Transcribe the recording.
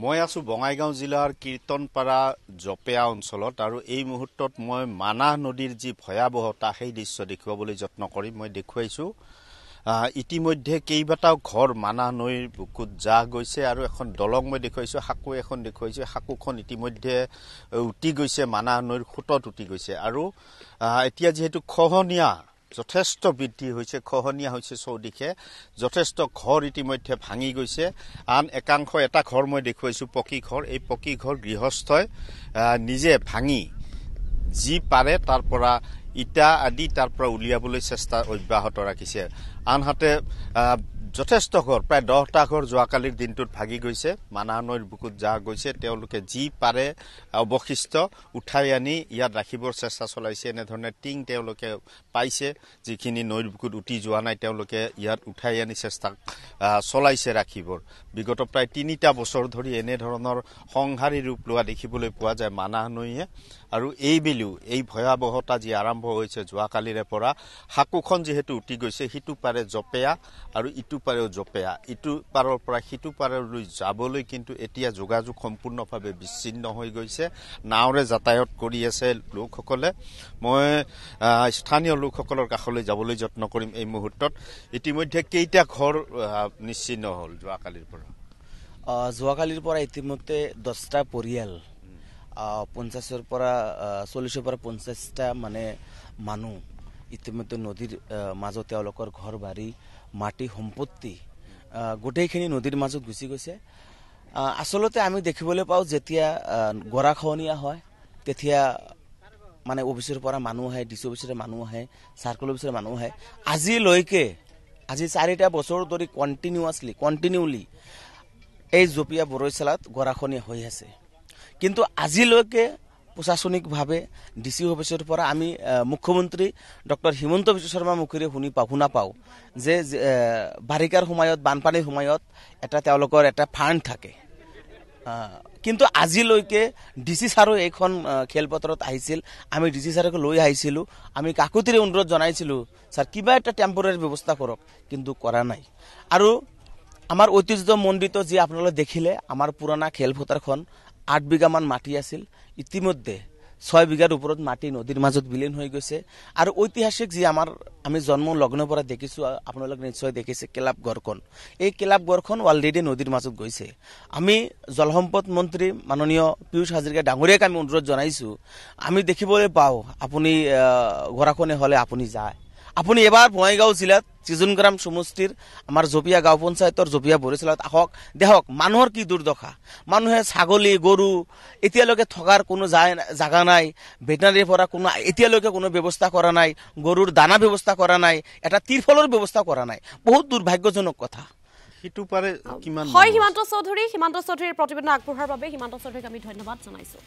মই আছোঁ বঙাইগাঁও জিলাৰ কীৰ্তনপাৰা জপেয়া অঞ্চলত আৰু এই মুহূৰ্তত মই মানাহ নদীৰ যি ভয়াৱহতা সেই দৃশ্য দেখুৱাবলৈ যত্ন কৰিম মই দেখুৱাইছোঁ ইতিমধ্যে কেইবাটাও ঘৰ মানাহ নৈৰ বুকুত জাহ গৈছে আৰু এখন দলং মই দেখুৱাইছোঁ সাঁকো এখন দেখুৱাইছোঁ সাঁকোখন ইতিমধ্যে উটি গৈছে মানাহ নৈৰ সোঁতত উটি গৈছে আৰু এতিয়া যিহেতু খহনীয়া যথেষ্ট বৃদ্ধি হৈছে খহনীয়া হৈছে চৌদিশে যথেষ্ট ঘৰ ইতিমধ্যে ভাঙি গৈছে আন একাংশ এটা ঘৰ মই দেখুৱাইছোঁ পকী ঘৰ এই পকী ঘৰ গৃহস্থই নিজে ভাঙি যি পাৰে তাৰ পৰা ইটা আদি তাৰ পৰা উলিয়াবলৈ চেষ্টা অব্যাহত ৰাখিছে আনহাতে যথেষ্ট ঘৰ প্ৰায় দহটা ঘৰ যোৱাকালিৰ দিনটোত ভাগি গৈছে মানাহ নৈৰ বুকুত যা গৈছে তেওঁলোকে যি পাৰে অৱশিষ্ট উঠাই আনি ইয়াত ৰাখিবৰ চেষ্টা চলাইছে এনেধৰণে টিং তেওঁলোকে পাইছে যিখিনি নৈৰ বুকুত উটি যোৱা নাই তেওঁলোকে ইয়াত উঠাই আনি চেষ্টা চলাইছে ৰাখিবৰ বিগত প্ৰায় তিনিটা বছৰ ধৰি এনেধৰণৰ সংহাৰী ৰূপ লোৱা দেখিবলৈ পোৱা যায় মানাহ নৈয়ে আৰু এইবেলিও এই ভয়াৱহতা যি আৰম্ভ হৈছে যোৱাকালিৰে পৰা সাকুখন যিহেতু উটি গৈছে সিটো পাৰে জপেয়া আৰু ইটো পাৰেও জপেয়া ইটো পাৰৰ পৰা সিটো পাৰলৈ যাবলৈ কিন্তু এতিয়া যোগাযোগ সম্পূৰ্ণভাৱে বিচ্ছিন্ন হৈ গৈছে নাৱৰে যাতায়ত কৰি আছে লোকসকলে মই স্থানীয় লোকসকলৰ কাষলৈ যাবলৈ যত্ন কৰিম এই মুহূৰ্তত ইতিমধ্যে কেইটা ঘৰ নিশ্চিন্ন হ'ল যোৱাকালিৰ পৰা যোৱাকালিৰ পৰা ইতিমধ্যে দহটা পৰিয়াল পঞ্চাছৰ পৰা চল্লিছৰ পৰা পঞ্চাছটা মানে মানুহ ইতিমধ্যে নদীৰ মাজত তেওঁলোকৰ ঘৰ বাৰী মাটি সম্পত্তি গোটেইখিনি নদীৰ মাজত গুচি গৈছে আচলতে আমি দেখিবলৈ পাওঁ যেতিয়া গৰাখহনীয়া হয় তেতিয়া মানে অফিচৰ পৰা মানুহ আহে ডি চি অফিচৰ মানুহ আহে চাৰ্কল অফিচৰ মানুহ আহে আজিলৈকে আজি চাৰিটা বছৰ ধৰি কণ্টিনিউৱাছলি কণ্টিনিউলি এই জপিয়া বৰৈচালাত গৰাখনীয়া হৈ আছে কিন্তু আজিলৈকে প্ৰশাসনিকভাৱে ডি চি অফিচৰ পৰা আমি মুখ্যমন্ত্ৰী ডক্টৰ হিমন্ত বিশ্ব শৰ্মা মুখেৰে শুনি পাওঁ শুনা পাওঁ যে বাৰিকাৰ সময়ত বানপানীৰ সময়ত এটা তেওঁলোকৰ এটা ফাণ্ড থাকে কিন্তু আজিলৈকে ডি চি ছাৰো এইখন খেলপথাৰত আহিছিল আমি ডি চি ছাৰক লৈ আহিছিলোঁ আমি কাকতিৰে অনুৰোধ জনাইছিলোঁ ছাৰ কিবা এটা টেম্পৰেৰী ব্যৱস্থা কৰক কিন্তু কৰা নাই আৰু আমাৰ ঐতিহ্যমণ্ডিত যি আপোনালোকে দেখিলে আমাৰ পুৰণা খেলপথাৰখন আঠ বিঘামান মাটি আছিল ইতিমধ্যে ছয় বিঘাৰ ওপৰত মাটি নদীৰ মাজত বিলীন হৈ গৈছে আৰু ঐতিহাসিক যি আমাৰ আমি জন্ম লগ্নৰ পৰা দেখিছোঁ আপোনালোকে নিশ্চয় দেখিছে কেলাপ গড়খন এই কেলাপ গড়খন অলৰেডি নদীৰ মাজত গৈছে আমি জলসম্পদ মন্ত্ৰী মাননীয় পীয়ুষ হাজৰিকা ডাঙৰীয়াক আমি অনুৰোধ জনাইছোঁ আমি দেখিবলৈ পাওঁ আপুনি ঘোঁৰাখনে হ'লে আপুনি যায় আপুনি এবাৰ বঙাইগাঁও জিলাত চিজুনগ্ৰাম সমষ্টিৰ আমাৰ জপিয়া গাঁও পঞ্চায়তৰ জপিয়া বৰিচালত আহক দেখক মানুহৰ কি দুৰ্দশা মানুহে ছাগলী গৰু এতিয়ালৈকে থকাৰ কোনো জাগা নাই ভেটেনাৰীৰ পৰা কোনো এতিয়ালৈকে কোনো ব্যৱস্থা কৰা নাই গৰুৰ দানা ব্যৱস্থা কৰা নাই এটা তিৰফলৰ ব্যৱস্থা কৰা নাই বহুত দুৰ্ভাগ্যজনক কথা সেইটো পাৰে হয় হিমন্ত চৌধুৰী হিমন্ত চৌধুৰীৰ প্ৰতিবেদন আগবঢ়োৱাৰ বাবে হিমন্ত চৌধুৰীক আমি ধন্যবাদ জনাইছোঁ